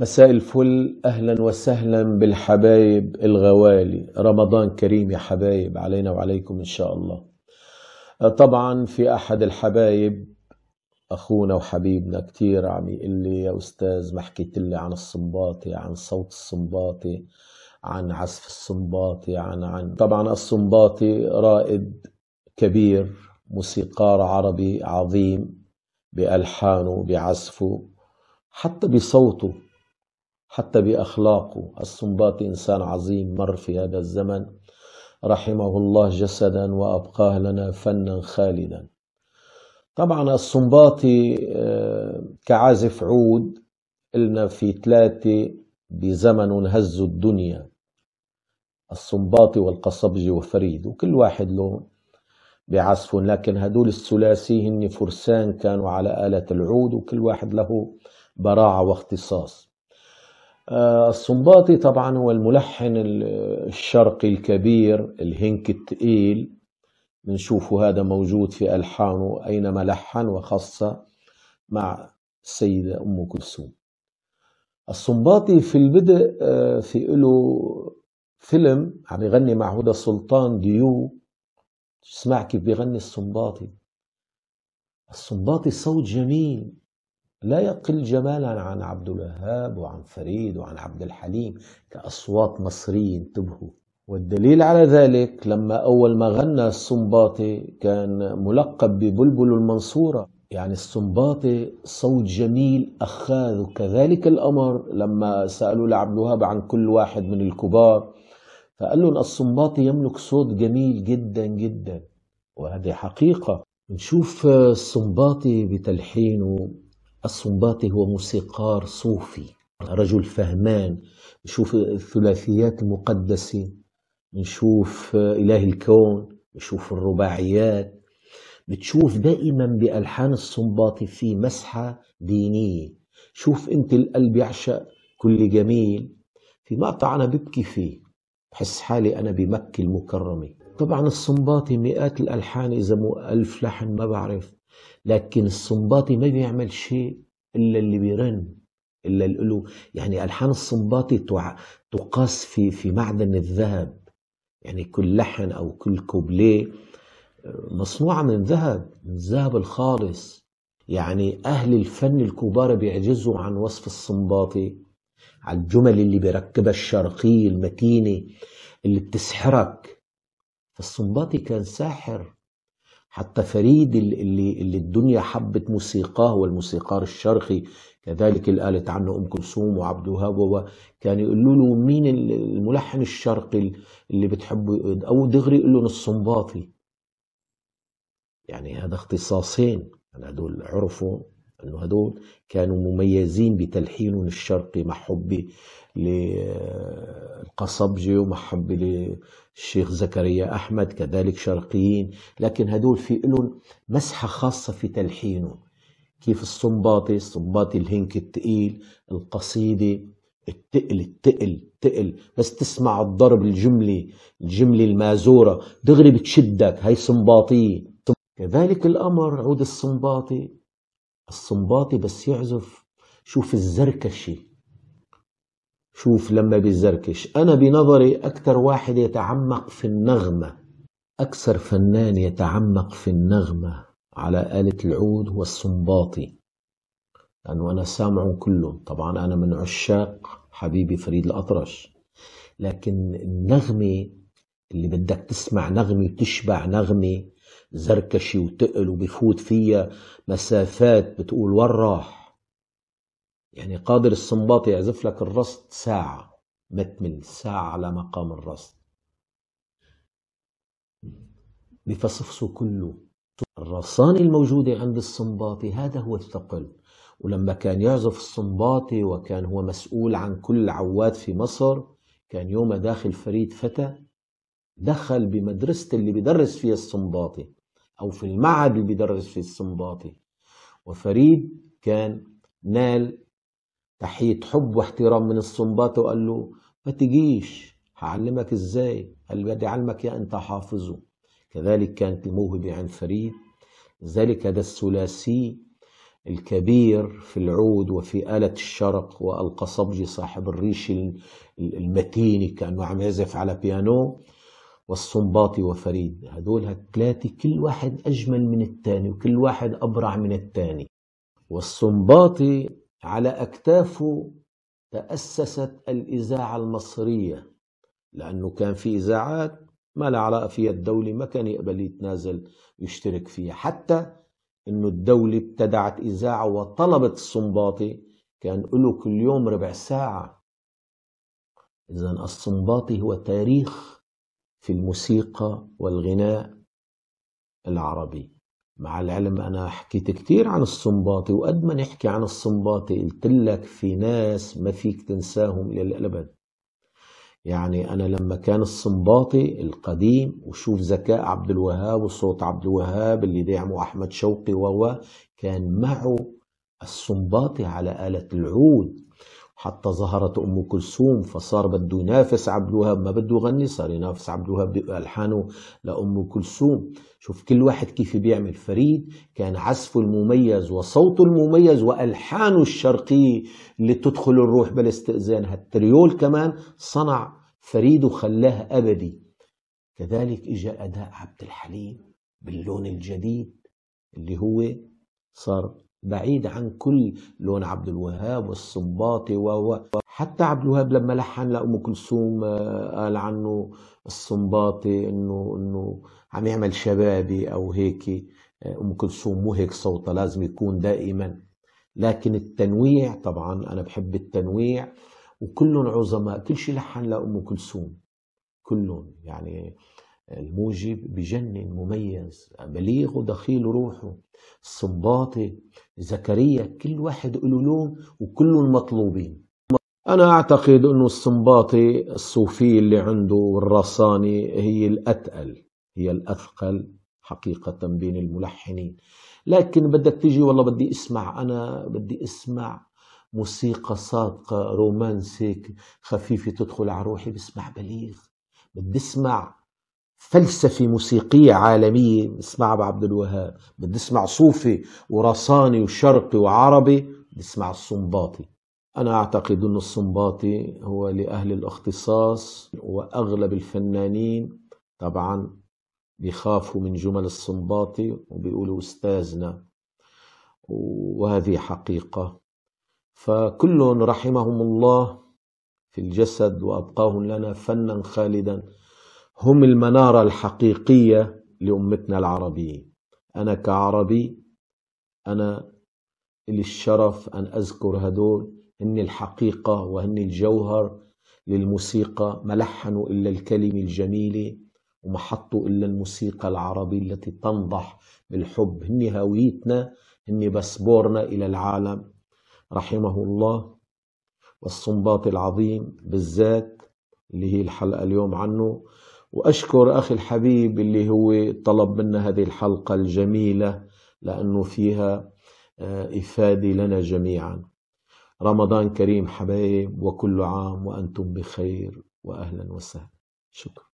مساء الفل اهلا وسهلا بالحبايب الغوالي رمضان كريم يا حبايب علينا وعليكم ان شاء الله آه، طبعا في احد الحبايب اخونا وحبيبنا كتير عم يقول لي يا استاذ ما حكيت لي عن الصنباطي عن صوت الصنباطي عن عزف الصنباطي عن عن طبعا الصنباطي رائد كبير موسيقار عربي عظيم بألحانه بعزفه حتى بصوته حتى بأخلاقه السنباطي إنسان عظيم مر في هذا الزمن رحمه الله جسدا وأبقاه لنا فنا خالدا طبعا السنباطي آه، كعازف عود إلنا في ثلاثة بزمن هز الدنيا السنباطي والقصبجي وفريد وكل واحد له بعزفه لكن هدول الثلاثي هن فرسان كانوا على آلة العود وكل واحد له براعة واختصاص آه، الصنباطي طبعا هو الملحن الشرقي الكبير الهنك الثقيل بنشوفه هذا موجود في ألحانه أينما لحن وخاصة مع السيدة أم كلثوم الصنباطي في البدء آه، في له فيلم عم يغني مع هدى سلطان ديو اسمع كيف بيغني الصنباطي الصنباطي صوت جميل لا يقل جمالا عن عبد الوهاب وعن فريد وعن عبد الحليم كأصوات مصري انتبهوا والدليل على ذلك لما أول ما غنى السنباطي كان ملقب ببلبل المنصورة يعني السنباطي صوت جميل أخاذ كذلك الأمر لما سألوا لعبد الوهاب عن كل واحد من الكبار فقال لهم السنباطي يملك صوت جميل جدا جدا وهذه حقيقة نشوف السنباطي بتلحينه الصنباطي هو موسيقار صوفي رجل فهمان نشوف الثلاثيات المقدسة نشوف إله الكون نشوف الرباعيات بتشوف دائما بألحان الصنباطي في مسحة دينية شوف أنت القلب يعشق كل جميل في مقطع أنا ببكي فيه بحس حالي أنا بمكة المكرمة طبعا الصنباطي مئات الألحان إذا مو ألف لحن ما بعرف لكن الصنباطي ما بيعمل شيء إلا اللي بيرن إلا اللي له يعني ألحان الصنباطي تقاس في في معدن الذهب يعني كل لحن أو كل كوبليه مصنوعة من ذهب من الذهب الخالص يعني أهل الفن الكبار بيعجزوا عن وصف الصنباطي على الجمل اللي بيركبها الشرقية المتينة اللي بتسحرك السنباطي كان ساحر حتى فريد اللي, اللي الدنيا حبت موسيقاه والموسيقار الشرقي كذلك اللي قالت عنه ام كلثوم وعبد الوهاب كان يقولوا له مين الملحن الشرقي اللي بتحبه او دغري يقول لهم السنباطي يعني هذا اختصاصين أنا يعني دول عرفوا انه هدول كانوا مميزين بتلحينهم الشرقي مع حبي للقصبجي ومع حبي للشيخ زكريا احمد كذلك شرقيين لكن هدول في لهم مسحه خاصه في تلحينهم كيف الصنباطي الصنباطي الهنك التقيل القصيده التقل التقل التقل بس تسمع الضرب الجمله الجمله المازوره دغري بتشدك هي صنباطيه كذلك الامر عود الصنباطي الصنباطي بس يعزف شوف الزركشي شوف لما بيزركش أنا بنظري أكثر واحد يتعمق في النغمة أكثر فنان يتعمق في النغمة على آلة العود هو الصنباطي لأنه أنا سامع كلهم طبعا أنا من عشاق حبيبي فريد الأطرش لكن النغمة اللي بدك تسمع نغمة وتشبع نغمة زركشي وتقل وبيفوت فيها مسافات بتقول وين راح يعني قادر الصنباط يعزف لك الرصد ساعة مت من ساعة على مقام الرصد بفصفصه كله الرصانة الموجودة عند الصنباطي هذا هو الثقل ولما كان يعزف الصنباطي وكان هو مسؤول عن كل العواد في مصر كان يوم داخل فريد فتى دخل بمدرسة اللي بيدرس فيها السنباطي أو في المعهد اللي بيدرس فيه السنباطي وفريد كان نال تحية حب واحترام من السنباطي وقال له ما تجيش هعلمك ازاي قال بدي اعلمك يا انت حافظه كذلك كانت الموهبة عند فريد ذلك هذا الثلاثي الكبير في العود وفي آلة الشرق والقصبجي صاحب الريش المتيني كأنه عم يعزف على بيانو والصنباطي وفريد هذول هالثلاثة كل واحد أجمل من الثاني وكل واحد أبرع من الثاني والصنباطي على أكتافه تأسست الإذاعة المصرية لأنه كان في إذاعات ما لها علاقة فيها الدولة ما كان يقبل يتنازل يشترك فيها حتى إنه الدولة ابتدعت إذاعة وطلبت الصنباطي كان له كل يوم ربع ساعة إذا الصنباطي هو تاريخ في الموسيقى والغناء العربي مع العلم أنا حكيت كثير عن الصنباطي وقد ما نحكي عن الصنباطي قلت لك في ناس ما فيك تنساهم إلى الأبد يعني أنا لما كان الصنباطي القديم وشوف ذكاء عبد الوهاب وصوت عبد الوهاب اللي دعمه أحمد شوقي وهو كان معه الصنباطي على آلة العود حتى ظهرت ام كلثوم فصار بده ينافس عبد الوهاب ما بده يغني صار ينافس عبد الوهاب بالحانه لام كلثوم شوف كل واحد كيف بيعمل فريد كان عزفه المميز وصوته المميز والحانه الشرقيه اللي تدخل الروح بلا استئذان هالتريول كمان صنع فريد وخلاه ابدي كذلك اجى اداء عبد الحليم باللون الجديد اللي هو صار بعيد عن كل لون عبد الوهاب والصباطي و حتى عبد الوهاب لما لحن لأم كلثوم آه، قال عنه الصنباطي انه انه عم يعمل شبابي او هيك آه، ام كلثوم مو هيك صوتها لازم يكون دائما لكن التنويع طبعا انا بحب التنويع وكلهم عظماء كل شيء لحن لام كلثوم كلهم يعني الموجب بجنن مميز بليغ ودخيل روحه الصباطي زكريا كل واحد له لون وكلهم مطلوبين أنا أعتقد أنه الصنباطي الصوفي اللي عنده والرصاني هي الأتقل هي الأثقل حقيقة بين الملحنين لكن بدك تيجي والله بدي اسمع أنا بدي اسمع موسيقى صادقة رومانسيك خفيفة تدخل على روحي بسمع بليغ بدي اسمع فلسفي موسيقية عالمية نسمع بعبد الوهاب بدي اسمع صوفي ورصاني وشرقي وعربي اسمع الصنباطي أنا أعتقد أن الصنباطي هو لأهل الاختصاص وأغلب الفنانين طبعا بيخافوا من جمل الصنباطي وبيقولوا أستاذنا وهذه حقيقة فكل رحمهم الله في الجسد وأبقاهم لنا فنا خالدا هم المنارة الحقيقية لأمتنا العربية أنا كعربي أنا لي الشرف أن أذكر هدول هن الحقيقة وهن الجوهر للموسيقى ما لحنوا إلا الكلمة الجميلة وما حطوا إلا الموسيقى العربية التي تنضح بالحب هن هويتنا هن بسبورنا إلى العالم رحمه الله والصنباط العظيم بالذات اللي هي الحلقة اليوم عنه وأشكر أخي الحبيب اللي هو طلب منا هذه الحلقة الجميلة لأنه فيها آه، إفادة لنا جميعا رمضان كريم حبايب وكل عام وأنتم بخير وأهلا وسهلا شكرا